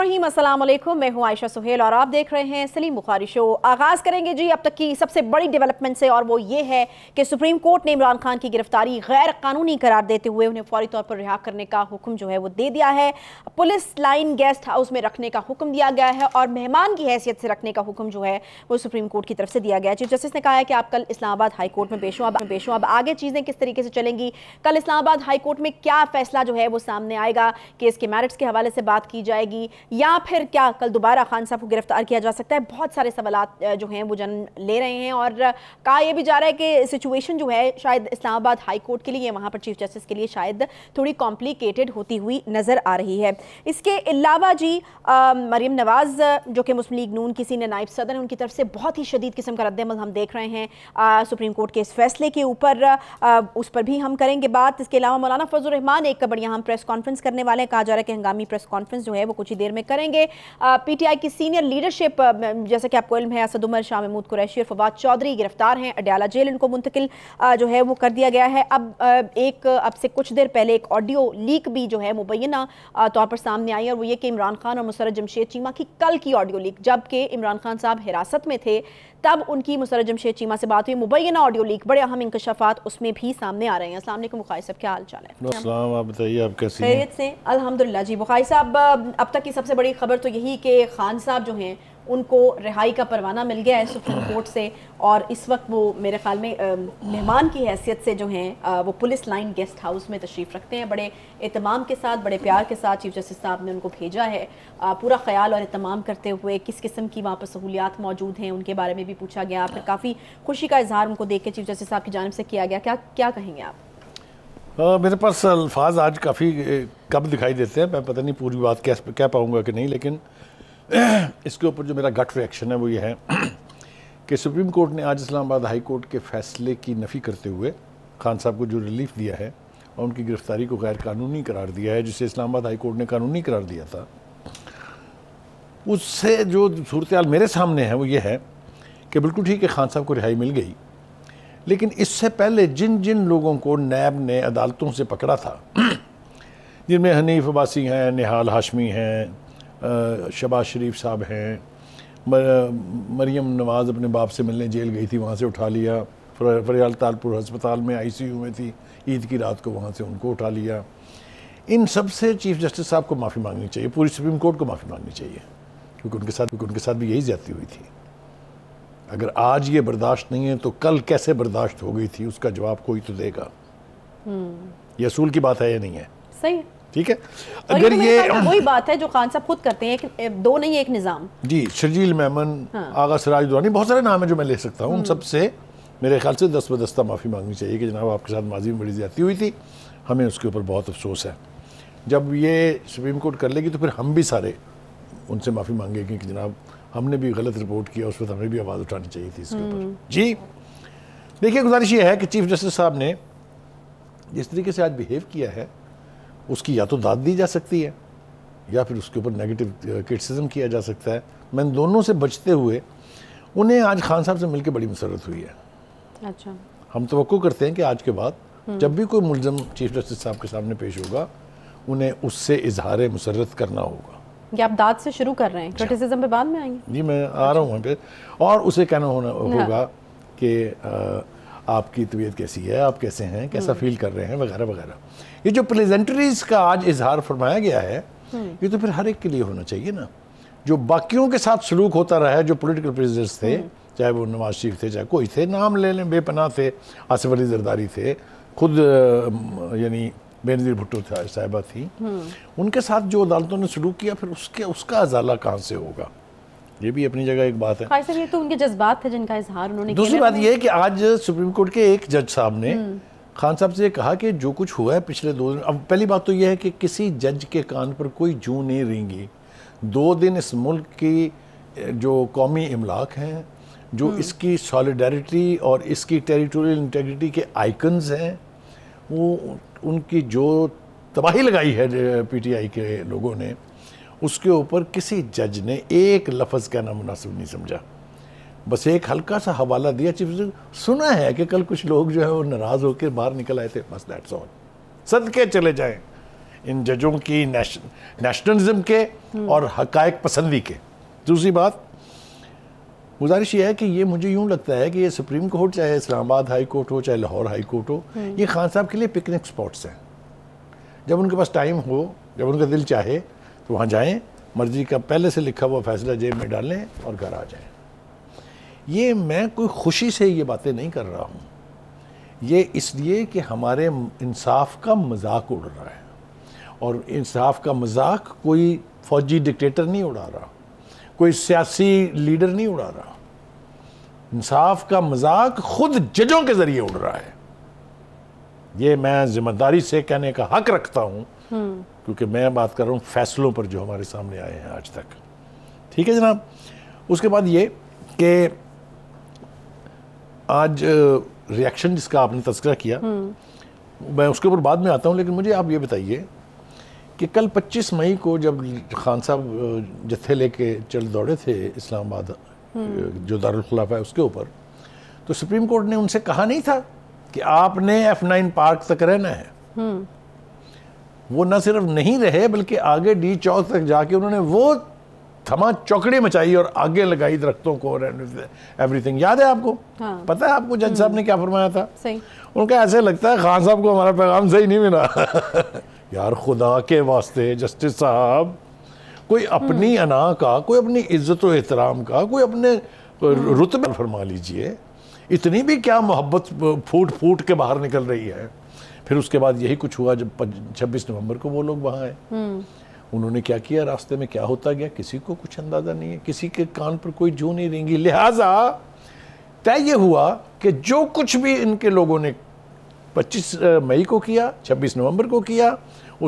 रहीम अस्सलाम वालेकुम मैं हूं आयशा सुहेल और आप देख रहे हैं सलीम बुखारी शो आगाज़ करेंगे जी अब तक की सबसे बड़ी डेवलपमेंट से और वो ये है कि सुप्रीम कोर्ट ने इमरान खान की गिरफ्तारी गैर कानूनी करार देते हुए उन्हें फौरी तौर पर रिहा करने का हुक्म जो है वो दे दिया है पुलिस लाइन गेस्ट हाउस में रखने का हुक्म दिया गया है और मेहमान की हैसियत से रखने का हुक्म जो है वो सुप्रीम कोर्ट की तरफ से दिया गया है चीफ जस्टिस ने कहा है कि आप कल इस्लामाबाद हाई कोर्ट में पेश अब अब आगे चीज़ें किस तरीके से चलेंगी कल इस्लामाबाद हाई कोर्ट में क्या फैसला जो है वो सामने आएगा केस के मैरिट्स के हवाले से बात की जाएगी या फिर क्या कल दोबारा खान साहब को गिरफ्तार किया जा सकता है बहुत सारे सवाल जो हैं वो जन ले रहे हैं और कहा यह भी जा रहा है कि सिचुएशन जो है शायद इस्लामाबाद हाई कोर्ट के लिए वहाँ पर चीफ जस्टिस के लिए शायद थोड़ी कॉम्प्लिकेटेड होती हुई नज़र आ रही है इसके अलावा जी मरीम नवाज़ जो कि मुस्लिम लीग नून की सीनियर नायब सदर हैं उनकी तरफ से बहुत ही शदीद किस्म का रद्दमल हम देख रहे हैं सुप्रीम कोर्ट के इस फैसले के ऊपर उस पर भी हम करेंगे बात इसके अलावा मौलाना फजल रहमान एक बढ़िया हम प्रेस कॉन्फ्रेंस करने वाले हैं कहा जा रहा है कि हंगामी प्रेस कॉन्फ्रेंस जो है वो कुछ ही देर में में करेंगे पीटीआई की सीनियर लीडरशिप जैसा कि आपको इल्म है असद उमर शाह महमूद कुरैशी और फवाद चौधरी गिरफ्तार हैं अडयाला जेल इनको मुंतकिल जो है वो कर दिया गया है अब एक अब से कुछ देर पहले एक ऑडियो लीक भी जो है मुबैना तौर पर सामने आई और वो ये कि इमरान खान और मुसरत जमशेद चीमा की कल की ऑडियो लीक जबकि इमरान खान साहब हिरासत में थे तब उनकी मुसरजम जमशेद चीमा से बात हुई मुबैन ऑडियो लीक बड़े अहम इंकशाफात उसमें भी सामने आ रहे हैं असल बुखाई साहब क्या हाल चाल है खैरियत से अलहमदिल्ला जी बुखाई साहब अब तक की सबसे बड़ी खबर तो यही कि खान साहब जो हैं उनको रिहाई का परवाना मिल गया है सुप्रीम कोर्ट से और इस वक्त वो मेरे ख्याल में मेहमान की हैसियत से जो हैं वो पुलिस लाइन गेस्ट हाउस में तशरीफ़ रखते हैं बड़े अहतमाम के साथ बड़े प्यार के साथ चीफ जस्टिस साहब ने उनको भेजा है पूरा ख्याल और अहतमाम करते हुए किस किस्म की वहाँ पर सहूलियात मौजूद हैं उनके बारे में भी पूछा गया फिर काफ़ी खुशी का इजहार उनको देख के चीफ जस्टिस साहब की जानब से किया गया क्या क्या कहेंगे आप मेरे पास अल्फाज आज काफ़ी कब दिखाई देते हैं मैं पता नहीं पूरी बात कह पाऊँगा कि नहीं लेकिन इसके ऊपर जो मेरा गट रिएक्शन है वो ये है कि सुप्रीम कोर्ट ने आज इस्लामाबाद हाई कोर्ट के फैसले की नफ़ी करते हुए खान साहब को जो रिलीफ दिया है और उनकी गिरफ्तारी को गैर कानूनी करार दिया है जिसे इस्लामाबाद हाई कोर्ट ने कानूनी करार दिया था उससे जो सूरत मेरे सामने है वो ये है कि बिल्कुल ठीक है खान साहब को रिहाई मिल गई लेकिन इससे पहले जिन जिन लोगों को नैब ने अदालतों से पकड़ा था जिनमें हनीफ अबासी हैं निहाल हाशमी हैं शबाज शरीफ साहब हैं मर, मरियम नवाज़ अपने बाप से मिलने जेल गई थी वहाँ से उठा लिया फरियाल तालपुर अस्पताल में आईसीयू में थी ईद की रात को वहाँ से उनको उठा लिया इन सब से चीफ जस्टिस साहब को माफ़ी मांगनी चाहिए पूरी सुप्रीम कोर्ट को माफ़ी मांगनी चाहिए क्योंकि उनके साथ क्योंकि उनके साथ भी यही ज्यादा हुई थी अगर आज ये बर्दाश्त नहीं है तो कल कैसे बर्दाश्त हो गई थी उसका जवाब कोई तो देगा हम्म। ये असूल की बात है या नहीं है सही ठीक है अगर ये वही बात है जो खान साहब खुद करते हैं एक दो नहीं एक निज़ाम जी शर्जील मेमन हाँ। आगा सराज दुरानी बहुत सारे नाम है जो मैं ले सकता हूँ उन हम्म। सबसे मेरे ख्याल से दस बदस्ता माफ़ी मांगनी चाहिए कि जनाब आपके साथ माजी में बड़ी ज्यादा हुई थी हमें उसके ऊपर बहुत अफसोस है जब ये सुप्रीम कोर्ट कर लेगी तो फिर हम भी सारे उनसे माफ़ी मांगेंगे कि जनाब हमने भी गलत रिपोर्ट किया उस वक्त हमें भी आवाज़ उठानी चाहिए थी इसके ऊपर हम्म। जी देखिए गुजारिश ये है कि चीफ जस्टिस साहब ने जिस तरीके से आज बिहेव किया है उसकी या तो दाद दी जा सकती है या फिर उसके ऊपर नेगेटिव क्रिटिसिज्म uh, किया जा सकता है मैं इन दोनों से बचते हुए उन्हें आज खान साहब से मिलकर बड़ी मसरत हुई है अच्छा हम तो करते हैं कि आज के बाद हम्म। जब भी कोई मुलजम चीफ जस्टिस साहब के सामने पेश होगा उन्हें उससे इजहार मुसरत करना होगा कि आप दाद से शुरू कर रहे हैं क्रिटिसिज्म अच्छा। पे बाद में आएंगे जी मैं आ रहा हूँ वहाँ पे और उसे कहना होना हाँ। होगा कि uh, आपकी तबीयत कैसी है आप कैसे हैं कैसा फील हम्म। कर रहे हैं वगैरह वगैरह ये जो प्रेजेंटरीज का आज इजहार फरमाया गया है हम्म। ये तो फिर हर एक के लिए होना चाहिए ना जो बाकियों के साथ सलूक होता रहा है जो पोलिटिकल प्रिजनर्स थे हम्म। चाहे वो नवाज शरीफ थे चाहे कोई थे नाम ले लें बेपनाह थे आसिफ अली जरदारी थे खुद यानी बेनजीर भुट्टो साहिबा थी उनके साथ जो अदालतों ने सलूक किया फिर उसके उसका अजाला कहाँ से होगा ये भी अपनी जगह एक बात है खास हाँ, ये तो उनके जज्बात थे जिनका इजहार उन्होंने दूसरी बात यह है कि आज सुप्रीम कोर्ट के एक जज साहब ने हम्म। खान साहब से कहा कि जो कुछ हुआ है पिछले दो दिन अब पहली बात तो यह है कि किसी जज के कान पर कोई जू नहीं रेंगी दो दिन इस मुल्क की जो कौमी इमलाक हैं जो हम्म। इसकी सॉलिडारिटी और इसकी टेरिटोरियल इंटेग्रिटी के आइकन्स हैं वो उनकी जो तबाही लगाई है पीटीआई के लोगों ने उसके ऊपर किसी जज ने एक लफज कहना मुनासिब नहीं समझा बस एक हल्का सा हवाला दिया चीफ जस्टिस सुना है कि कल कुछ लोग जो है वो नाराज़ होकर बाहर निकल आए थे बस दैट्स ऑल सदके चले जाए इन जजों की नेशनलिज्म के हम्म। और हकायक पसंदी के दूसरी बात गुजारिश यह है कि ये मुझे यूँ लगता है कि ये सुप्रीम कोर्ट चाहे इस्लामाबाद हाई कोर्ट हो चाहे लाहौर हाई कोर्ट हो हम्म। ये खान साहब के लिए पिकनिक स्पॉट्स हैं जब उनके पास टाइम हो जब उनका दिल चाहे तो वहाँ जाएँ मर्जी का पहले से लिखा हुआ फैसला जेब में डालें और घर आ जाएँ ये मैं कोई खुशी से ये बातें नहीं कर रहा हूँ ये इसलिए कि हमारे इंसाफ का मजाक उड़ रहा है और इंसाफ का मजाक कोई फौजी डिक्टेटर नहीं उड़ा रहा कोई सियासी लीडर नहीं उड़ा रहा इंसाफ का मजाक खुद जजों के ज़रिए उड़ रहा है ये मैं ज़िम्मेदारी से कहने का हक रखता हूँ क्योंकि मैं बात कर रहा हूँ फैसलों पर जो हमारे सामने आए हैं आज तक ठीक है जनाब उसके बाद ये कि आज रिएक्शन जिसका आपने तस्करा किया मैं उसके ऊपर बाद में आता हूँ लेकिन मुझे आप ये बताइए कि कल 25 मई को जब खान साहब जत्थे लेके चल दौड़े थे इस्लामाबाद जो दारुलखलाफ है उसके ऊपर तो सुप्रीम कोर्ट ने उनसे कहा नहीं था कि आपने एफ नाइन पार्क तक रहना है वो न सिर्फ नहीं रहे बल्कि आगे डी चौक तक जाके उन्होंने वो थमा चौकड़ी मचाई और आगे लगाई दरख्तों को और एवरीथिंग याद है आपको हाँ। पता है आपको जज साहब ने क्या फरमाया था उनका ऐसे लगता है खान साहब को हमारा पैगाम सही नहीं मिला यार खुदा के वास्ते जस्टिस साहब कोई अपनी हम्म। अना का कोई अपनी इज्जत और एहतराम का कोई अपने हम्म। रुतबे फरमा लीजिए इतनी भी क्या मोहब्बत फूट फूट के बाहर निकल रही है फिर उसके बाद यही कुछ हुआ जब छब्बीस नवंबर को वो लोग वहाँ आए हम्म। उन्होंने क्या किया रास्ते में क्या होता गया किसी को कुछ अंदाजा नहीं है किसी के कान पर कोई जू नहीं रेंगी लिहाजा तय ये हुआ कि जो कुछ भी इनके लोगों ने 25 मई को किया 26 नवंबर को किया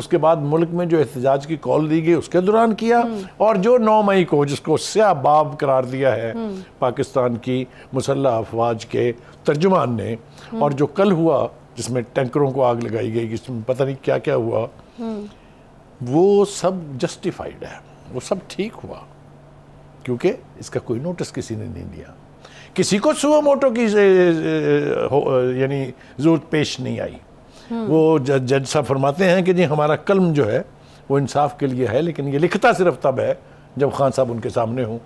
उसके बाद मुल्क में जो एहतजाज की कॉल दी गई उसके दौरान किया हम्म। और जो 9 मई को जिसको बाब करार दिया है हम्म। पाकिस्तान की मुसल्ह अफवाज के तर्जुमान ने और जो कल हुआ जिसमें टैंकरों को आग लगाई गई जिसमें पता नहीं क्या क्या हुआ हम्म। वो सब जस्टिफाइड है वो सब ठीक हुआ क्योंकि इसका कोई नोटिस किसी ने नहीं दिया किसी को सुबह मोटो की यानी जरूरत पेश नहीं आई हम्म। वो जज साहब फरमाते हैं कि जी हमारा कलम जो है वो इंसाफ के लिए है लेकिन ये लिखता सिर्फ तब है जब खान साहब उनके सामने हों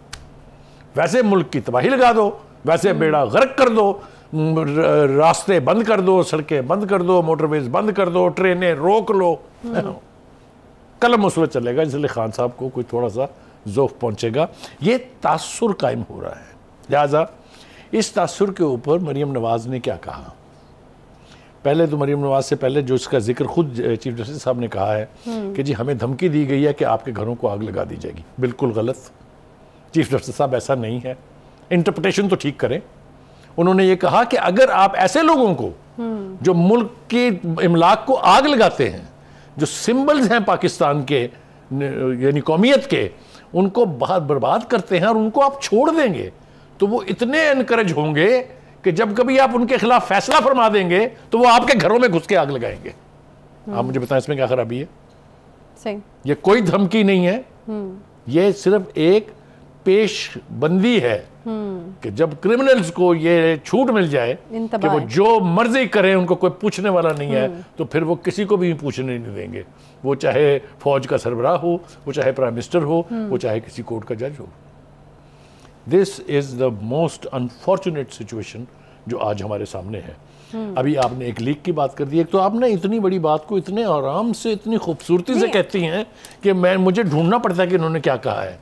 वैसे मुल्क की तबाही लगा दो वैसे हम्म। बेड़ा गर्क कर दो रास्ते बंद कर दो सड़कें बंद कर दो मोटरवेज बंद कर दो ट्रेनें रोक लो हम्म। कलम उस वक्त चलेगा इसलिए खान साहब को कोई थोड़ा सा जोफ पहुंचेगा ये तासुर कायम हो रहा है लिहाजा इस तासुर के ऊपर मरीम नवाज़ ने क्या कहा पहले तो मरीम नवाज से पहले जो इसका जिक्र खुद चीफ जस्टिस साहब ने कहा है हम्म। कि जी हमें धमकी दी गई है कि आपके घरों को आग लगा दी जाएगी बिल्कुल गलत चीफ जस्टिस साहब ऐसा नहीं है इंटरप्रटेशन तो ठीक करें उन्होंने ये कहा कि अगर आप ऐसे लोगों को जो मुल्क के इमलाक को आग लगाते हैं जो सिंबल्स हैं पाकिस्तान के यानी कौमियत के उनको बहुत बर्बाद करते हैं और उनको आप छोड़ देंगे तो वो इतने इनक्रेज होंगे कि जब कभी आप उनके खिलाफ फैसला फरमा देंगे तो वो आपके घरों में घुस के आग लगाएंगे आप मुझे बताएं इसमें क्या खराबी है सही ये कोई धमकी नहीं है हम्म। ये सिर्फ एक पेशबंदी है हम्म। कि जब क्रिमिनल्स को ये छूट मिल जाए कि वो जो मर्जी करें उनको कोई पूछने वाला नहीं है हम्म। तो फिर वो किसी को भी पूछने नहीं देंगे वो चाहे फौज का सरबराह हो वो चाहे प्राइम मिनिस्टर हो हम्म। वो चाहे किसी कोर्ट का जज हो this is the most unfortunate situation जो आज हमारे सामने है अभी आपने एक लीक की बात कर दी एक तो आपने इतनी बड़ी बात को इतने आराम से इतनी खूबसूरती से कहती हैं कि मैं मुझे ढूंढना पड़ता है कि इन्होंने क्या कहा है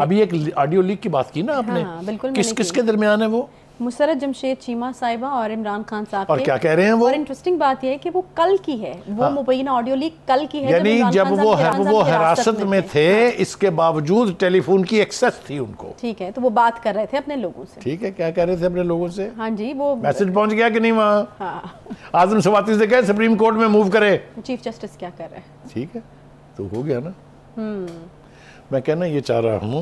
अभी एक ऑडियो लीक की बात की ना आपने हाँ, बिल्कुल किस किस के दरमियान है वो मुसरत जमशेद चीमा साहिबा और इमरान खान साहब और क्या कह रहे हैं वो और इंटरेस्टिंग बात यह है कि वो कल की है वो हाँ। मुबैना ऑडियो लीक कल की है यानी जब, जब वो हर, वो हिरासत में में थे हाँ। इसके बावजूद टेलीफोन की एक्सेस थी उनको ठीक है तो वो बात कर रहे थे अपने लोगों से ठीक है क्या कह रहे थे अपने लोगों से हाँ जी वो मैसेज पहुंच गया कि नहीं वहाँ हाँ। आजम सवाती से कहे सुप्रीम कोर्ट में मूव करे चीफ जस्टिस क्या कर रहे हैं ठीक है तो हो गया ना हम्म। मैं कहना ये चाह रहा हूँ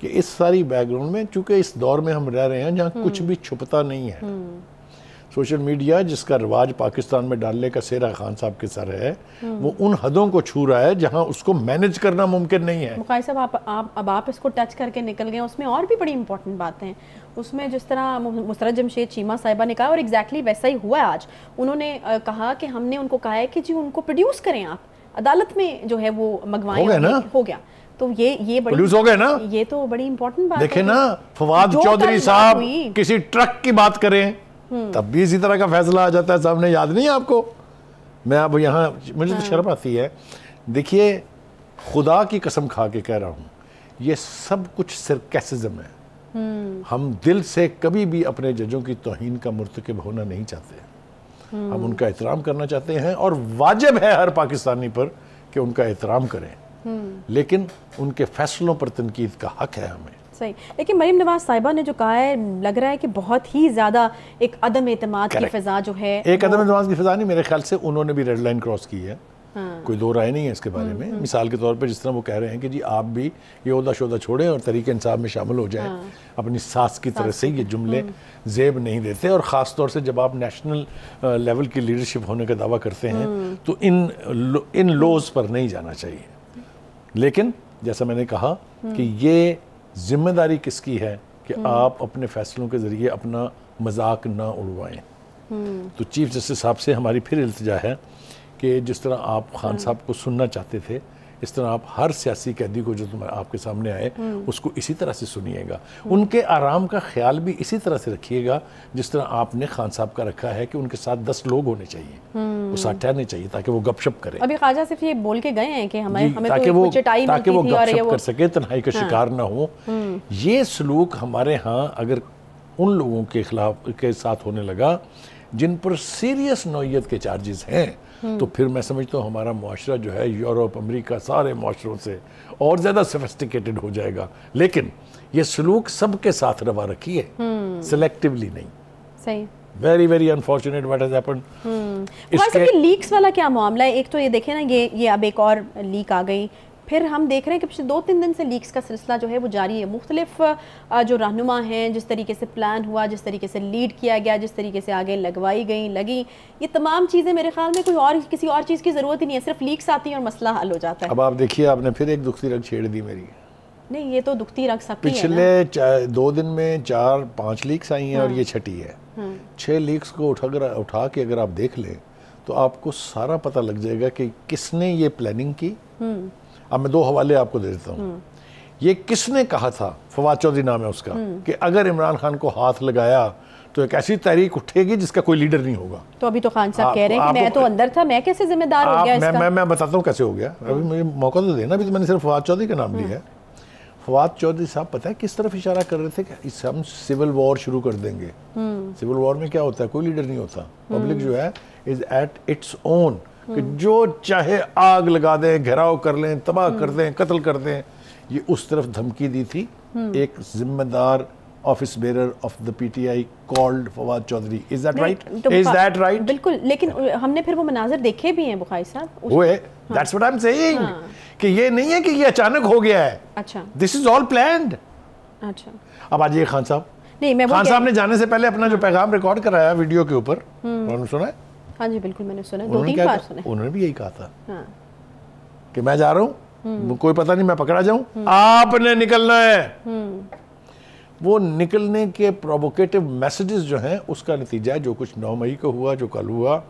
कि इस सारी बैकग्राउंड में चूंकि इस दौर में हम रह रहे हैं जहाँ कुछ भी छुपता नहीं है सोशल मीडिया जिसका रिवाज पाकिस्तान में डालने का सेरा खान साहब के सर है वो उन हदों को छू रहा है जहाँ उसको मैनेज करना मुमकिन नहीं है मुकाई साहब आप, आप अब आप इसको टच करके निकल गए उसमें और भी बड़ी इंपॉर्टेंट बातें हैं उसमें जिस तरह मुसरत जमशेद चीमा साहिबा ने कहा और एग्जैक्टली exactly वैसा ही हुआ है आज उन्होंने कहा कि हमने उनको कहा है कि जी उनको प्रोड्यूस करें आप अदालत में जो है वो मंगवाएं हो गया तो ये ये बड़ी हो गए ना ये तो बड़ी इंपॉर्टेंट बात देखे ना फवाद चौधरी साहब किसी ट्रक की बात करें हम्म। तब भी इसी तरह का फैसला आ जाता है सामने याद नहीं आपको मैं अब यहाँ मुझे तो हाँ। शर्म आती है देखिए खुदा की कसम खा के कह रहा हूँ ये सब कुछ सिरकेसिज्म है हम्म। हम दिल से कभी भी अपने जजों की तोहन का मरतकब होना नहीं चाहते हम हम्म। उनका एहतराम करना चाहते हैं और वाजिब है हर पाकिस्तानी पर कि उनका एहतराम करें हम्म। लेकिन उनके फैसलों पर तनकीद का हक है हमें सही लेकिन मरीम नवाज साहिबा ने जो कहा है लग रहा है कि बहुत ही ज़्यादा एक अदम एतम की फ़िज़ा जो है एक अदम एतम की फ़िज़ा नहीं मेरे ख्याल से उन्होंने भी रेड लाइन क्रॉस की है हाँ। कोई दो राय नहीं है इसके बारे हम्म, में हम्म। मिसाल के तौर पर जिस तरह वो कह रहे हैं कि जी आप भी ये उदा शोदा छोड़ें और तरीके इंसाब में शामिल हो जाएं हाँ। अपनी सास की तरह से ये जुमले जेब नहीं देते और ख़ास तौर से जब आप नेशनल लेवल की लीडरशिप होने का दावा करते हैं तो इन इन लोज पर नहीं जाना चाहिए लेकिन जैसा मैंने कहा हम्म। कि ये जिम्मेदारी किसकी है कि हम्म। आप अपने फैसलों के ज़रिए अपना मजाक ना उड़वाएं हम्म। तो चीफ जस्टिस साहब से हमारी फिर इल्तजा है कि जिस तरह आप खान साहब को सुनना चाहते थे इस तरह आप हर सियासी कैदी को जो आपके सामने आए उसको इसी तरह से सुनिएगा उनके आराम का ख्याल भी इसी तरह से रखिएगा जिस तरह आपने खान साहब का रखा है कि उनके साथ दस लोग होने चाहिए हम्म। साथ ठहरने चाहिए ताकि वो गपशप करें अभी खाजा सिर्फ ये बोल के गए हैं कि हमारे हमें ताकि वो ताकि वो गपशप कर सके तनाई का हाँ। शिकार ना हो हम्म। ये सलूक हमारे यहाँ अगर उन लोगों के खिलाफ के साथ होने लगा जिन पर सीरियस नोयत के चार्जेस हैं तो फिर मैं समझता हूँ हमारा माशरा जो है यूरोप अमरीका सारे माशरों से और ज़्यादा सोफिस्टिकेटेड हो जाएगा लेकिन ये सलूक सब के साथ रवा रखी है सेलेक्टिवली हम्म। नहीं सही very very unfortunate what is एपन लीक्स वाला क्या मामला है एक तो ये देखे ना ये ये अब एक और लीक आ गई फिर हम देख रहे हैं कि पिछले दो तीन दिन से लीक्स का सिलसिला जो है वो जारी है मुख्तलिफ जो रहनुमा हैं जिस तरीके से प्लान हुआ जिस तरीके से लीड किया गया जिस तरीके से आगे लगवाई गई लगी ये तमाम चीज़ें मेरे ख्याल में कोई और किसी और चीज़ की ज़रूरत ही नहीं है सिर्फ लीक्स आती हैं और मसला हल हो जाता है अब आप देखिए आपने फिर एक दुखती रंग छेड़ दी मेरी नहीं ये तो दुखती रंग सकती पिछले दो दिन में चार पाँच लीक्स आई हैं और हाँ। ये छठी है हाँ। छः लीक्स को उठा उठा के अगर आप देख लें तो आपको सारा पता लग जाएगा कि किसने ये प्लानिंग की हम्म। अब मैं दो हवाले आपको दे देता हूँ ये किसने कहा था फवाद चौधरी नाम है उसका कि अगर इमरान खान को हाथ लगाया तो एक ऐसी तहरीक उठेगी जिसका कोई लीडर नहीं होगा तो अभी तो खान साहब कह रहे हैं कि मैं तो अंदर था मैं कैसे जिम्मेदार हो गया मैं, इसका? मैं मैं बताता हूँ कैसे हो गया अभी हम्म। मुझे मौका तो देना अभी तो मैंने सिर्फ फवाद चौधरी का नाम लिया हम्म। है फवाद चौधरी साहब पता है किस तरफ इशारा कर रहे थे कि इस हम सिविल वॉर शुरू कर देंगे हम्म। सिविल वॉर में क्या होता है कोई लीडर नहीं होता पब्लिक जो है इज एट इट्स ओन कि जो चाहे आग लगा दें घेराव कर लें तबाह कर हम्म। दें कत्ल कर दें ये उस तरफ धमकी दी थी हम्म। एक जिम्मेदार office bearer of the PTI called Fawad Chaudhry is that right is that right बिल्कुल लेकिन हाँ। हमने फिर वो मनाजर देखे भी हैं बुखारी साहब वो that's what I am saying कि ये नहीं है कि ये अचानक हो गया है अच्छा दिस इज ऑल प्लान्ड अच्छा अब आज ये खान साहब नहीं मैं खान साहब ने जाने से पहले अपना जो पैगाम रिकॉर्ड कराया वीडियो के ऊपर हम्म। उन्होंने सुना है हाँ जी बिल्कुल मैंने सुना दो तीन बार सुने उन्होंने भी यही कहा था हाँ। कि मैं जा रहा हूँ हम्म। कोई पता नहीं मैं पकड़ा जाऊं हम्म। आपने निकलना है हम्म। वो निकलने के प्रोवोकेटिव मैसेजेस जो हैं उसका नतीजा है जो कुछ नौ मई को हुआ जो कल हुआ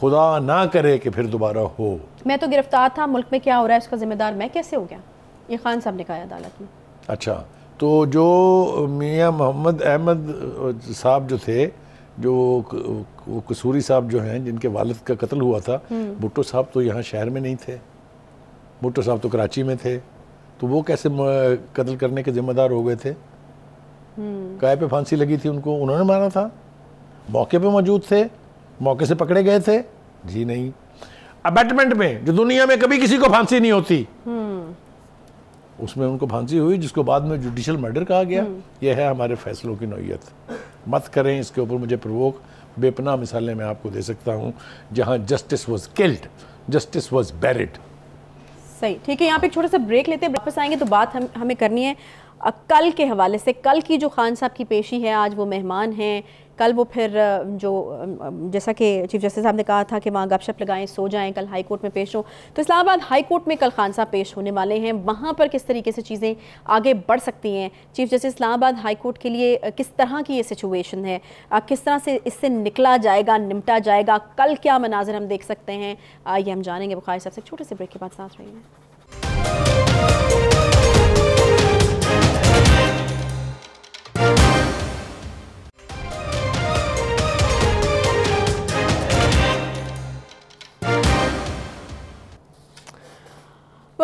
खुदा ना करे कि फिर दोबारा हो मैं तो गिरफ्तार था मुल्क में क्या हो रहा है उसका जिम्मेदार मैं कैसे हो गया ये खान साहब ने कहा अदालत में अच्छा तो जो मियाँ मोहम्मद अहमद साहब जो थे जो वो कसूरी साहब जो हैं जिनके वालद का कत्ल हुआ था हम्म। भुट्टो साहब तो यहाँ शहर में नहीं थे भुट्टो साहब तो कराची में थे तो वो कैसे कत्ल करने के जिम्मेदार हो गए थे हम्म। काय पे फांसी लगी थी उनको उन्होंने मारा था मौके पे मौजूद थे मौके से पकड़े गए थे जी नहीं अबेटमेंट में जो दुनिया में कभी किसी को फांसी नहीं होती हम्म। उसमें उनको फांसी हुई जिसको बाद में जुडिशल मर्डर कहा गया हम्म। यह है हमारे फैसलों की नोयत मत करें इसके ऊपर मुझे प्रवोक बेपना मिसालें मैं आपको दे सकता हूँ जहाँ justice was killed justice was buried सही ठीक है यहाँ पे एक छोटा सा ब्रेक लेते हैं वापस आएंगे तो बात हम हमें करनी है कल के हवाले से कल की जो खान साहब की पेशी है आज वो मेहमान हैं कल वो फिर जो जैसा कि चीफ जस्टिस साहब ने कहा था कि वहाँ गपशप लगाएं सो जाएं कल हाई कोर्ट में पेश हो तो इस्लामाबाद हाई कोर्ट में कल खान साहब पेश होने वाले हैं वहाँ पर किस तरीके से चीज़ें आगे बढ़ सकती हैं chief justice Islamabad high court के लिए किस तरह की ये सिचुएशन है किस तरह से इससे निकला जाएगा निपटा जाएगा कल क्या मनाजर हम देख सकते हैं ये हम जानेंगे बुखार साहब से छोटे से ब्रेक के बाद साथ रहेंगे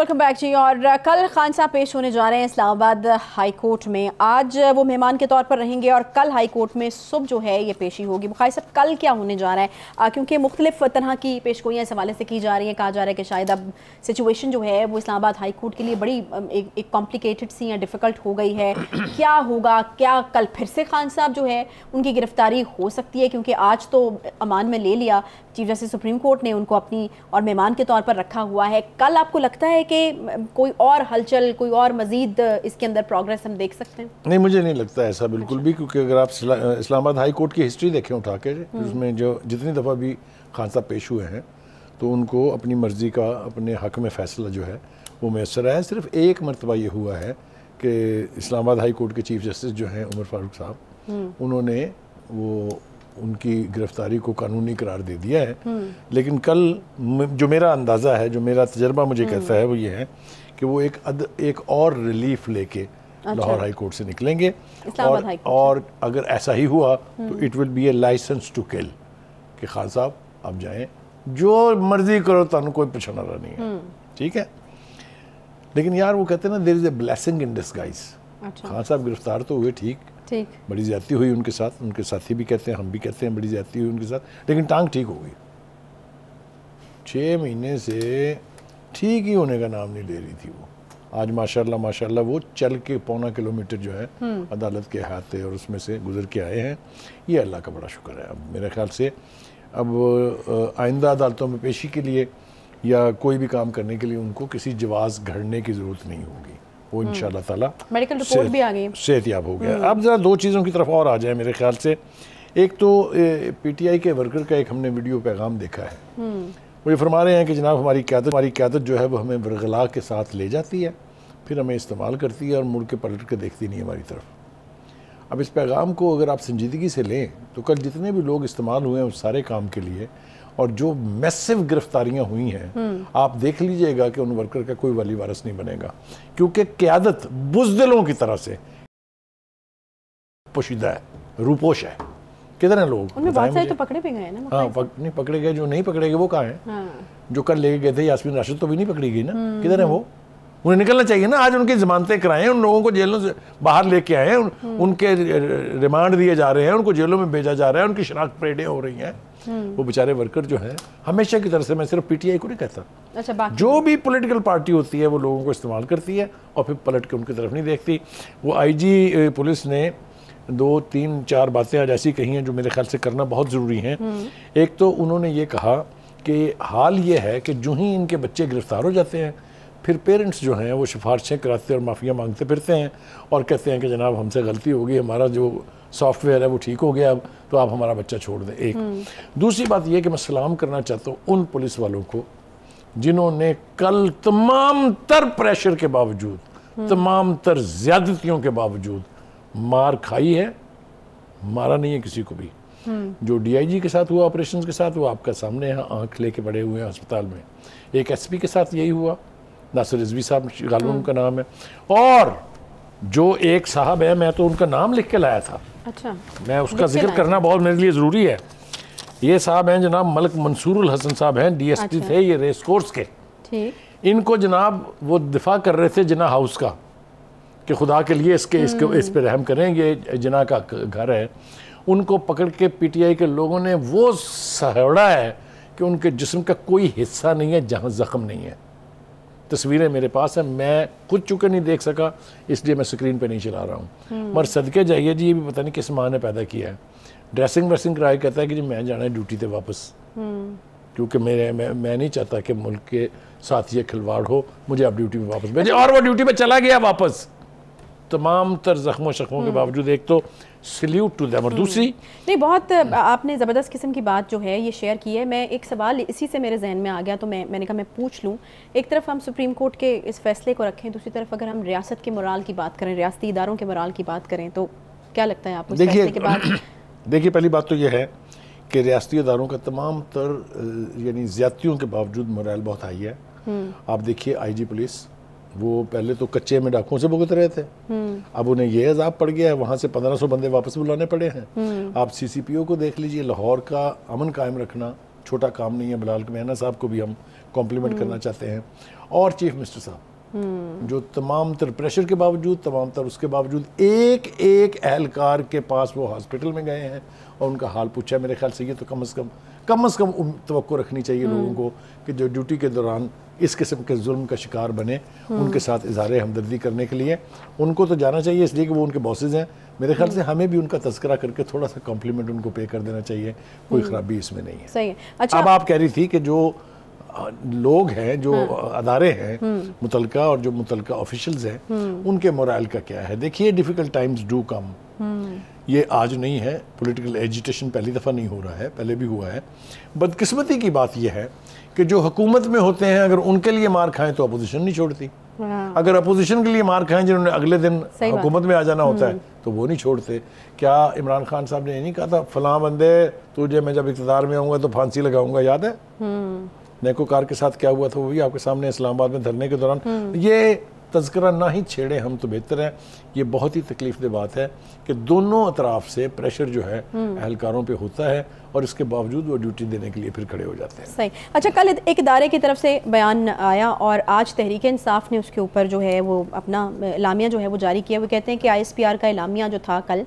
वेलकम बैक जी और कल खान साहब पेश होने जा रहे हैं इस्लामाबाद हाई कोर्ट में आज वो मेहमान के तौर पर रहेंगे और कल हाई कोर्ट में सुबह जो है ये पेशी होगी बुखारी साहब कल क्या होने जा रहा है क्योंकि मुख्तलिफ तरह की पेशगोइयाँ इस हवाले से की जा रही हैं कहा जा रहा है कि शायद अब सिचुएशन जो है वो इस्लामाबाद हाई कोर्ट के लिए बड़ी एक, एक कॉम्प्लिकेटेड सी या डिफ़िकल्ट हो गई है क्या होगा क्या कल फिर से खान साहब जो है उनकी गिरफ्तारी हो सकती है क्योंकि आज तो अमान में ले लिया चीफ जस्टिस सुप्रीम कोर्ट ने उनको अपनी और मेहमान के तौर पर रखा हुआ है कल आपको लगता है कि कोई और हलचल कोई और मजीद इसके अंदर प्रोग्रेस हम देख सकते हैं नहीं मुझे नहीं लगता ऐसा बिल्कुल अच्छा। भी क्योंकि अगर आप इस्लामाबाद हाई कोर्ट की हिस्ट्री देखें उठा के उसमें हम्म। जो जितनी दफ़ा भी खान साहब पेश हुए हैं तो उनको अपनी मर्ज़ी का अपने हक में फ़ैसला जो है वो मैसर है सिर्फ एक मरतबा ये हुआ है कि इस्लामाबाद हाई कोर्ट के चीफ जस्टिस जो हैं उमर फारूक साहब हम्म। उन्होंने वो उनकी गिरफ्तारी को कानूनी करार दे दिया है हम्म। लेकिन कल जो मेरा अंदाज़ा है जो मेरा तजर्बा मुझे हम्म। कहता है वो ये है कि वो एक अद, एक और रिलीफ लेके अच्छा। लाहौर हाई कोर्ट से निकलेंगे और और अगर ऐसा ही हुआ तो it will be a licence to kill कि खान साहब आप जाएं जो मर्जी करो तुम कोई पछाना नहीं है हम्म। ठीक है लेकिन यार वो कहते हैं ना there is a blessing in disguise Khan साहब गिरफ्तार तो हुए ठीक ठीक बड़ी ज्यादा हुई उनके साथ उनके साथी भी कहते हैं हम भी कहते हैं बड़ी ज्यादा हुई उनके साथ लेकिन टांग ठीक हो गई छः महीने से ठीक ही होने का नाम नहीं ले रही थी वो आज माशाल्लाह माशाल्लाह वो चल के पौना किलोमीटर जो है हम्म। अदालत के हाथे और उसमें से गुजर के आए हैं ये अल्लाह का बड़ा शुक्र है अब मेरे ख्याल से अब आइंदा अदालतों में पेशी के लिए या कोई भी काम करने के लिए उनको किसी जवाज़ घड़ने की ज़रूरत नहीं होगी वो इन ताला मेडिकल रिपोर्ट भी आ गई सेहत याब हो गया हम्म। अब ज़रा दो चीज़ों की तरफ और आ जाए मेरे ख्याल से एक तो पीटीआई के वर्कर का एक हमने वीडियो पैगाम देखा है हम्म। वो ये फरमा रहे हैं कि जनाब हमारी क्यादत हमारी क्यादत जो है वो हमें वर्गला के साथ ले जाती है फिर हमें इस्तेमाल करती है और मुड़ के पलट के देखती नहीं हमारी तरफ अब इस पैगाम को अगर आप संजीदगी से लें तो कल जितने भी लोग इस्तेमाल हुए हैं उस सारे काम के लिए और जो मैसिव गिरफ्तारियां हुई हैं हम्म। आप देख लीजिएगा कि उन वर्कर का कोई वली वारस नहीं बनेगा क्योंकि क्यादत बुजदिलों की तरह से पोशीदा है रूपोश है कितने लोग तो पकड़े भी गए ना हाँ पक, नहीं पकड़े गए जो नहीं पकड़े गए वो कहा है हाँ। जो कल ले गए थे यासमिन राशिद तो भी नहीं पकड़ी गई ना हम्म। किधर है वो उन्हें निकलना चाहिए ना आज उनकी जमानतें कराए उन लोगों को जेलों से बाहर लेके आए उन, हम्म। उनके रिमांड दिए जा रहे हैं उनको जेलों में भेजा जा रहा है उनकी शराख परेडें हो रही हैं हम्म। वो बेचारे वर्कर जो हैं हमेशा की तरह से मैं सिर्फ पीटीआई को नहीं कहता अच्छा जो भी पॉलिटिकल पार्टी होती है वो लोगों को इस्तेमाल करती है और फिर पलट के उनकी तरफ नहीं देखती वो आईजी पुलिस ने दो तीन चार बातें आज ऐसी कही हैं जो मेरे ख्याल से करना बहुत ज़रूरी हैं हम्म। एक तो उन्होंने ये कहा कि हाल ये है कि जो ही इनके बच्चे गिरफ्तार हो जाते हैं फिर पेरेंट्स जो हैं वो सिफारशें कराते और माफ़िया मांगते फिरते हैं और कहते हैं कि जनाब हमसे गलती होगी हमारा जो सॉफ्टवेयर है वो ठीक हो गया अब तो आप हमारा बच्चा छोड़ दें एक हम्म। दूसरी बात यह कि मैं सलाम करना चाहता हूँ उन पुलिस वालों को जिन्होंने कल तमाम तर प्रेशर के बावजूद हम्म। तमाम तर ज्यादतियों के बावजूद मार खाई है मारा नहीं है किसी को भी हम्म। जो डीआईजी के साथ हुआ ऑपरेशंस के साथ वो आपका सामने यहाँ आंख लेके पड़े हुए हैं अस्पताल में एक एसपी के साथ यही हुआ नासिर रिजवी साहब गालबन उनका हम्म। नाम है और जो एक साहब है मैं तो उनका नाम लिख के लाया था अच्छा मैं उसका जिक्र करना बहुत मेरे लिए ज़रूरी है ये साहब हैं जनाब मलक मंसूर हसन साहब हैं डी एस पी थे ये रेस कोर्स के इनको जनाब वो दिफा कर रहे थे जना हाउस का कि खुदा के लिए इसके इसके हम्म। इस पर रहम करें ये जना का घर है उनको पकड़ के पीटीआई के लोगों ने वो सहड़ा है कि उनके जिस्म का कोई हिस्सा नहीं है जहाँ ज़ख्म नहीं है तस्वीरें मेरे पास हैं मैं खुद चुके नहीं देख सका इसलिए मैं स्क्रीन पे नहीं चला रहा हूँ हम्म। मगर सदके जाइए जी ये भी पता नहीं किस माँ ने पैदा किया है ड्रेसिंग व्रेसिंग कराए कहता है कि जी मैं जाना है ड्यूटी पर वापस हम्म। क्योंकि मेरे मैं, मैं नहीं चाहता कि मुल्क के साथ ये खिलवाड़ हो मुझे आप ड्यूटी में वापस भेजें और वो ड्यूटी पर चला गया वापस तमाम तर जख्मों शख्मों के हम्म। बावजूद एक तो सल्यूट टू दैम और हम्म। दूसरी नहीं बहुत आपने ज़बरदस्त किस्म की बात जो है ये शेयर की है मैं एक सवाल इसी से मेरे जहन में आ गया तो मैं मैंने कहा मैं पूछ लूँ एक तरफ हम सुप्रीम कोर्ट के इस फैसले को रखें दूसरी तरफ अगर हम रियासत के मराल की बात करें रियाती इदारों के मराल की बात करें तो क्या लगता है आपको देखिए देखिए पहली बात तो ये है कि रियाती इदारों का तमाम तर यानी ज्यादतियों के बावजूद मराल बहुत हाई है हम्म। आप देखिए आईजी पुलिस वो पहले तो कच्चे में डाकुओं से भुगत रहे थे हम्म। अब उन्हें यह अजाब पड़ गया है वहाँ से 1500 बंदे वापस बुलाने पड़े हैं हम्म। आप सीसीपीओ को देख लीजिए लाहौर का अमन कायम रखना छोटा काम नहीं है बिलाल मेहना साहब को भी हम कॉम्प्लीमेंट करना चाहते हैं और चीफ मिनिस्टर साहब हम्म। जो तमाम तर प्रेशर के बावजूद तमाम तर उसके बावजूद एक एक एहलकार के पास वो हॉस्पिटल में गए हैं और उनका हाल पूछा है मेरे ख्याल से ये तो कम अज़ कम कम अज़ कम तो रखनी चाहिए हम्म। लोगों को कि जो ड्यूटी के दौरान इस किस्म के जुल्म का शिकार बने उनके साथ इजहार हमदर्दी करने के लिए उनको तो जाना चाहिए इसलिए कि वो उनके बॉसेज हैं मेरे ख्याल से हमें भी उनका तस्करा करके थोड़ा सा कॉम्प्लीमेंट उनको पे कर देना चाहिए कोई हम्म। खराबी इसमें नहीं है सही है अच्छा अब आप कह रही थी कि जो लोग हैं जो हाँ। अदारे हैं हम्म। मुतलका और जो मुतलका ऑफिशल्स हैं हम्म। उनके मोरल का क्या है देखिए डिफ़िकल्ट टाइम्स डू कम ये आज नहीं है पॉलिटिकल एजिटेशन पहली दफ़ा नहीं हो रहा है पहले भी हुआ है बदकिस्मती की बात यह है कि जो हुकूमत में होते हैं अगर उनके लिए मार खाएं तो अपोजिशन नहीं छोड़ती हाँ। अगर अपोजिशन के लिए मार खाएं जिन्होंने अगले दिन हुकूमत में आ जाना होता है हम्म। तो वो नहीं छोड़ते क्या इमरान खान साहब ने ये नहीं कहा था फलां बंदे तुझे मैं जब इकतदार में आऊँगा तो फांसी लगाऊंगा याद है हम्म। नेकोकार के साथ क्या हुआ था वो भी आपके सामने इस्लामाबाद में धरने के दौरान हम्म। ये तस्करा ना ही छेड़े हम तो बेहतर है ये बहुत ही तकलीफ दे बात है कि दोनों अतराफ से प्रेशर जो है हम्म। अहलकारों पर होता है और इसके बावजूद वो ड्यूटी देने के लिए फिर खड़े हो जाते हैं सही अच्छा कल एक इदारे की तरफ से बयान आया और आज तहरीक इंसाफ ने उसके ऊपर जो है वो अपना इलामिया जो है वो जारी किया वो कहते हैं कि आई एस पी आर का इलामिया जो था कल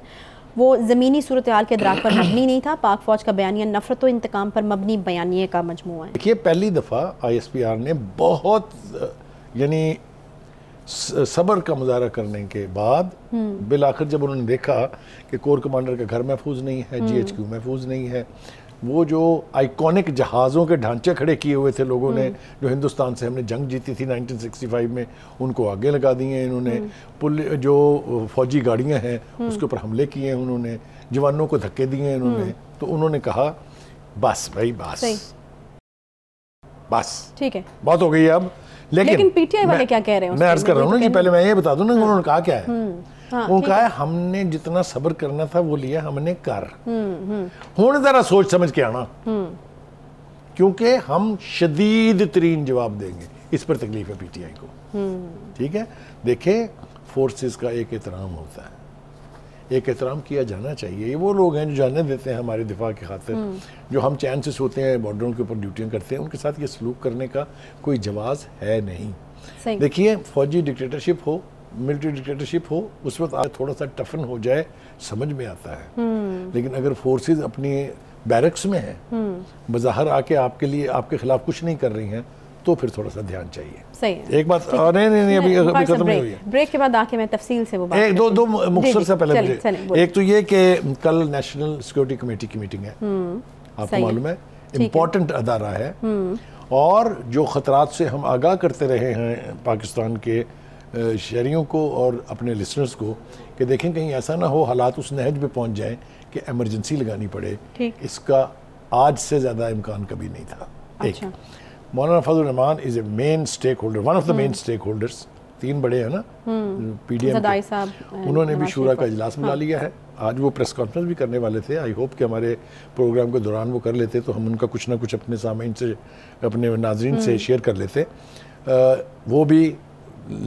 वो ज़मीनी सूरत हाल के दराक पर मबनी नहीं था पाक फौज का बयानिया नफरत व इंतकाम पर मबनी बयानिए का मजमू है देखिए पहली दफ़ा आई एस पी आर ने बहुत यानी सबर का मुजाहरा करने के बाद हम्म। बिल आखिर जब उन्होंने देखा कि कोर कमांडर का घर महफूज नहीं है जी एच क्यू महफूज नहीं है वो जो आइकॉनिक जहाज़ों के ढांचे खड़े किए हुए थे लोगों ने हम्म। जो हिंदुस्तान से हमने जंग जीती थी 1965 में उनको आगे लगा दिए इन्होंने हम्म। पुल जो फौजी गाड़ियां हैं उसके ऊपर हमले किए हैं उन्होंने जवानों को धक्के दिए हैं इन्होंने तो उन्होंने कहा बस भाई बस बस ठीक है बहुत हो गई अब लेकिन, लेकिन पीटीआई वाले क्या कह रहे हैं मैं अर्ज कर रहा हूँ पहले मैं ये बता दू ना उन्होंने कहा क्या है हम्म, हाँ, उन्होंने कहा है हमने जितना सब्र करना था वो लिया हमने कर हूं हम्म, हम्म। जरा सोच समझ के आना क्योंकि हम शदीद तरीन जवाब देंगे इस पर तकलीफ है पीटीआई को ठीक है देखे फोर्सेस का एक एहतराम होता है एक एहतराम किया जाना चाहिए ये वो लोग हैं जो जाने देते हैं हमारे दिफा की खातिर हम्म। जो हम चैन से सोते हैं बॉर्डरों के ऊपर ड्यूटियाँ करते हैं उनके साथ ये सलूक करने का कोई जवाब है नहीं देखिए फौजी डिक्टेटरशिप हो मिलिट्री डिक्टेटरशिप हो उस वक्त आज थोड़ा सा टफन हो जाए समझ में आता है हम्म। लेकिन अगर फोर्सेज अपनी बैरक्स में है हम्म। बाजार आके आपके लिए आपके खिलाफ कुछ नहीं कर रही हैं तो फिर थोड़ा सा ध्यान चाहिए सही एक बात आ, नहीं नहीं नहीं अभी अभी खत्म नहीं हुई है ब्रेक के बाद आके मैं तफसील से वो बात एक दो दो मुख्तर से पहले मुझे एक तो ये कि कल नेशनल सिक्योरिटी कमेटी की मीटिंग है हम्म, आपको मालूम है इम्पोर्टेंट अदारा है हम्म। और जो ख़तरात से हम आगाह करते रहे हैं पाकिस्तान के शहरीों को और अपने लिसनर्स को कि देखें कहीं ऐसा ना हो हालात उस नहज पे पहुंच जाएं कि एमरजेंसी लगानी पड़े इसका आज से ज़्यादा इम्कान कभी नहीं था अच्छा। एक Maulana Fazal Rehman is a main stakeholder one of the main stakeholders तीन बड़े हैं ना एम hmm. उन्होंने भी शूरा का इजलास बुला हाँ। लिया है आज वो प्रेस कॉन्फ्रेंस भी करने वाले थे आई होप कि हमारे प्रोग्राम के दौरान वो कर लेते तो हम उनका कुछ ना कुछ अपने सामीन से अपने नाजरन से शेयर कर लेते आ, वो भी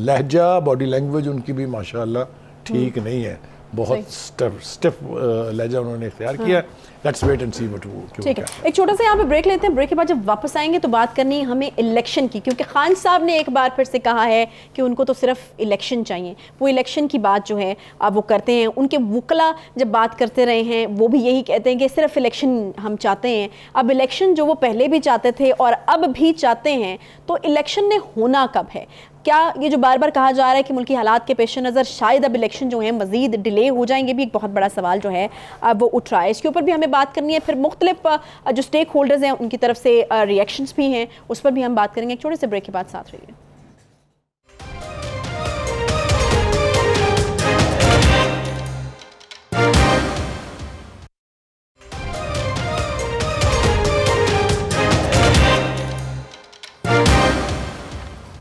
लहजा बॉडी लैंग्वेज उनकी भी माशाल्लाह ठीक हम्म। नहीं है बहुत स्टेप uh, लहजा उन्होंने इख्तियार किया let's wait and see what ठीक है एक छोटा सा यहां पे ब्रेक लेते हैं ब्रेक के बाद जब वापस आएंगे तो बात करनी है हमें इलेक्शन की क्योंकि खान साहब ने एक बार फिर से कहा है कि उनको तो सिर्फ इलेक्शन चाहिए वो इलेक्शन की बात जो है अब वो करते हैं उनके वकला जब बात करते रहे हैं वो भी यही कहते हैं कि सिर्फ इलेक्शन हम चाहते हैं अब इलेक्शन जो वो पहले भी चाहते थे और अब भी चाहते हैं तो इलेक्शन ने होना कब है क्या ये जो बार बार कहा जा रहा है कि मुल्की हालात के पेश नज़र शायद अब इलेक्शन जो है मजीद डिले हो जाएंगे भी एक बहुत बड़ा सवाल जो है अब वो उठ रहा है इसके ऊपर भी हमें बात करनी है फिर मुख्तलिफ जो स्टेक होल्डर्स हैं उनकी तरफ से रिएक्शंस भी हैं उस पर भी हम बात करेंगे एक छोटे से ब्रेक के बाद साथ रहिए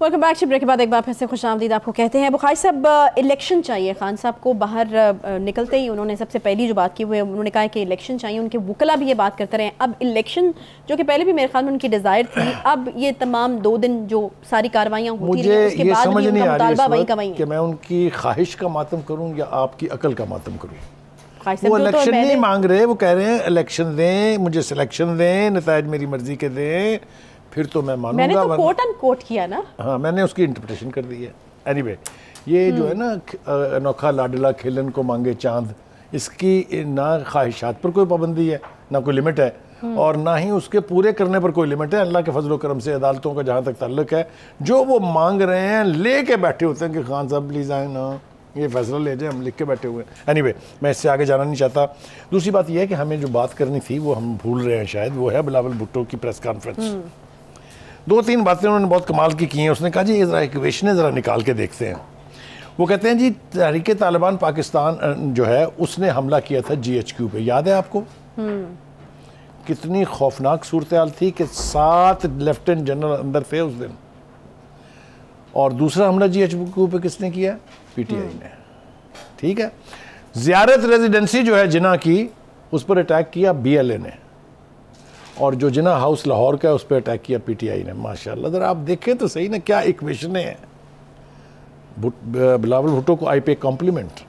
वेलकम बैक शिप्रे के बाद एक बार फिर से खुश आमदीद आपको कहते हैं बुखार साहब इलेक्शन चाहिए खान साहब को बाहर निकलते ही उन्होंने सबसे पहली जो बात की वो उन्होंने कहा कि इलेक्शन चाहिए उनके वकला भी ये बात करते रहे अब इलेक्शन जो कि पहले भी मेरे ख्याल में उनकी डिज़ायर थी अब ये तमाम दो दिन जो सारी कार्रवाइयाँ होती रही मुतालबा वही का कि मैं उनकी ख्वाहिश का मातम करूँ या आपकी अकल का मातम करूँ वो इलेक्शन तो- तो नहीं मांग रहे वो कह रहे हैं इलेक्शन दें मुझे सिलेक्शन दें नतज मेरी मर्जी के दें फिर तो मैं मानूंगा मैंने तो कोट एंड कोट किया ना हाँ मैंने उसकी इंटरप्रिटेशन कर दी है एनीवे anyway, ये जो है हम्म। ना अनोखा लाडला खेलन को मांगे चांद इसकी ना ख्वाहिशात पर कोई पाबंदी है ना कोई लिमिट है हम्म। और ना ही उसके पूरे करने पर कोई लिमिट है अल्लाह के फजल करम से अदालतों का जहाँ तक ताल्लुक है जो वो मांग रहे हैं ले के बैठे होते हैं कि खान साहब प्लीज़ आए ना ये फैसला ले जाए हम लिख के बैठे हुए हैं anyway, एनीवे मैं इससे आगे जाना नहीं चाहता दूसरी बात यह है कि हमें जो बात करनी थी वो हम भूल रहे हैं शायद वो है बिलावल भुट्टो की प्रेस हम्म। कॉन्फ्रेंस दो तीन बातें उन्होंने बहुत कमाल की की हैं उसने कहा जी ज़रा इक्वेशनें ज़रा निकाल के देखते हैं वो कहते हैं जी तहरीक तालिबान पाकिस्तान जो है उसने हमला किया था जी एच क्यू पर याद है आपको हम्म। कितनी खौफनाक सूरत हाल थी कि सात लेफ्टिनेंट जनरल अंदर थे उस दिन और दूसरा हमला जी एच क्यू पर किसने किया पी टी आई ने ठीक है जियारत रेजिडेंसी जो है जिना की उस पर अटैक किया बी एल ए ने और जो जिना हाउस लाहौर का है उस पर अटैक किया पीटीआई ने माशाल्लाह अगर आप देखें तो सही ना क्या इक्वेशनें है बिलावल भुट्टो को I pay compliment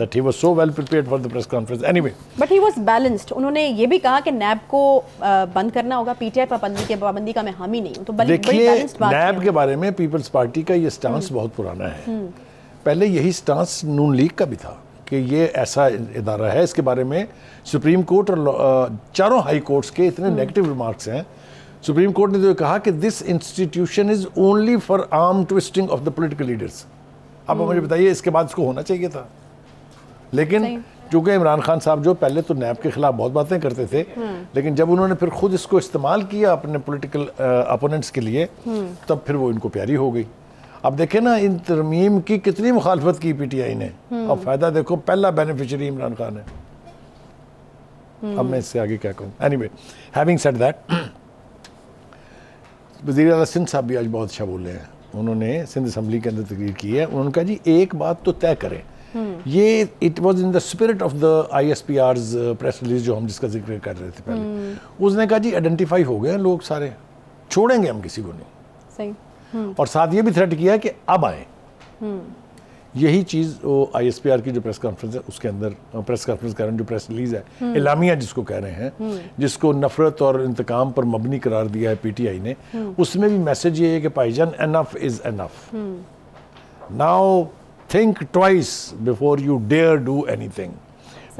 that he was so well prepared for the press conference anyway but he was balanced उन्होंने ये भी कहा कि नैब को बंद करना होगा पीटीआई पर पाबंदी के पाबंदी का मैं हामी नहीं हूं तो बड़ी बैलेंस्ड बात नैब के बारे में पीपल्स पार्टी का ये स्टांस हम्म। बहुत पुराना है हम्म। पहले यही स्टांस नून लीग का भी था कि ये ऐसा इदारा है इसके बारे में सुप्रीम कोर्ट और चारों हाई कोर्ट्स के इतने नेगेटिव हम्म। रिमार्क्स हैं सुप्रीम कोर्ट ने तो ये कहा कि this institution is only for arm twisting of the political leaders आप मुझे हम्म। बताइए इसके बाद इसको होना चाहिए था लेकिन चूंकि इमरान खान साहब जो पहले तो नैब के खिलाफ बहुत बातें करते थे हम्म। लेकिन जब उन्होंने फिर खुद इसको इस्तेमाल किया अपने पॉलिटिकल अपोनेंट्स के लिए तब फिर वो इनको प्यारी हो गई अब देखें ना इन तरमीम की कितनी मुखालफत की पी टी आई ने और हम्म। फ़ायदा देखो पहला बेनिफिशरी इमरान खान है अब हम्म। मैं इससे आगे क्या कहूँ anyway having set that वजीर अला सिंध साहब भी आज बहुत अच्छा बोले हैं उन्होंने सिंध असम्बली के अंदर तकरीर की है उन्होंने कहा जी एक बात तो तय करें हम्म। ये it was in the spirit of the I S P R press release जो हम जिसका जिक्र कर रहे थे पहले उसने कहा जी आइडेंटिफाई हो गए हैं लोग सारे छोड़ेंगे हम किसी को नहीं सही हम्म। और साथ ये भी थ्रेट किया कि अब आए हम्म। यही चीज़ वो आईएसपीआर की जो प्रेस कॉन्फ्रेंस है उसके अंदर प्रेस कॉन्फ्रेंस कारण जो प्रेस रिलीज है हम्म। इलामिया जिसको कह रहे हैं जिसको नफरत और इंतकाम पर मबनी करार दिया है पीटीआई ने उसमें भी मैसेज ये है कि भाईजान enough is enough now think twice before you dare do anything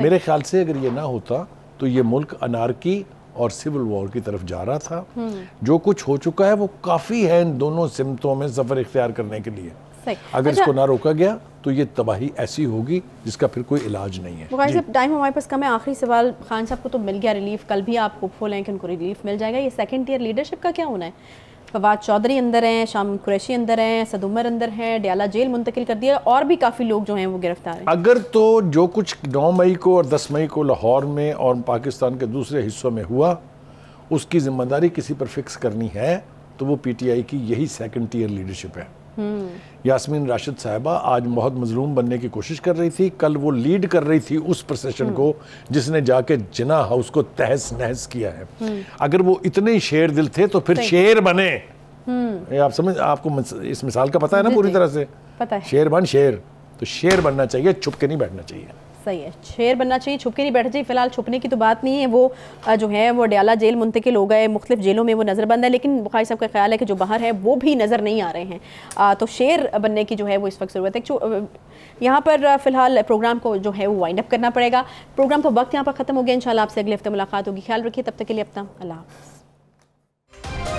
मेरे ख्याल से अगर ये ना होता तो ये मुल्क अनारकी और सिविल वॉर की तरफ जा रहा था हम्म। जो कुछ हो चुका है वो काफ़ी है इन दोनों सिमतों में सफ़र इख्तियार करने के लिए अगर अच्छा, इसको ना रोका गया तो ये तबाही ऐसी होगी जिसका फिर कोई इलाज नहीं है साहब टाइम हमारे पास कम है आखिरी सवाल खान साहब को तो मिल गया रिलीफ कल भी आप होपफुल हैं कि उनको रिलीफ मिल जाएगा ये सेकंड ईयर लीडरशिप का क्या होना है फवाद चौधरी अंदर हैं शाम कुरैशी अंदर हैं सद उमर अंदर हैं डियाला जेल मुंतकिल कर दिया और भी काफ़ी लोग जो हैं वो गिरफ्तार हैं अगर तो जो कुछ नौ मई को और दस मई को लाहौर में और पाकिस्तान के दूसरे हिस्सों में हुआ उसकी जिम्मेदारी किसी पर फिक्स करनी है तो वो आई की यही सेकेंड टीयर लीडरशिप है हम्म। यासमीन राशिद साहबा आज बहुत मजलूम बनने की कोशिश कर रही थी कल वो लीड कर रही थी उस प्रोसेशन को जिसने जाके जिना हाउस को तहस नहस किया है हम्म। अगर वो इतने शेर दिल थे तो फिर शेर बने ये हम्म। आप समझ आपको इस मिसाल का पता है ना पूरी तरह से पता है शेर बन शेर तो शेर बनना चाहिए छुप के नहीं बैठना चाहिए सही है शेर बनना चाहिए छुपके नहीं बैठना चाहिए फिलहाल छुपने की तो बात नहीं है वो जो है वो डयाला जेल मुंतकिल हो गए मुख्तलिफ जेलों में वो नज़रबंद है लेकिन बुखारी साहब का ख्याल है कि जो बाहर है वो भी नज़र नहीं आ रहे हैं आ, तो शेर बनने की जो है वो इस वक्त ज़रूरत है यहाँ पर फिलहाल प्रोग्राम को जो है वो वाइंड अप करना पड़ेगा प्रोग्राम का वक्त यहाँ पर ख़त्म हो गया इन आपसे अगले हफ्ते मुलाकात होगी ख्याल रखिए तब तक के लिए अपना अल्लाह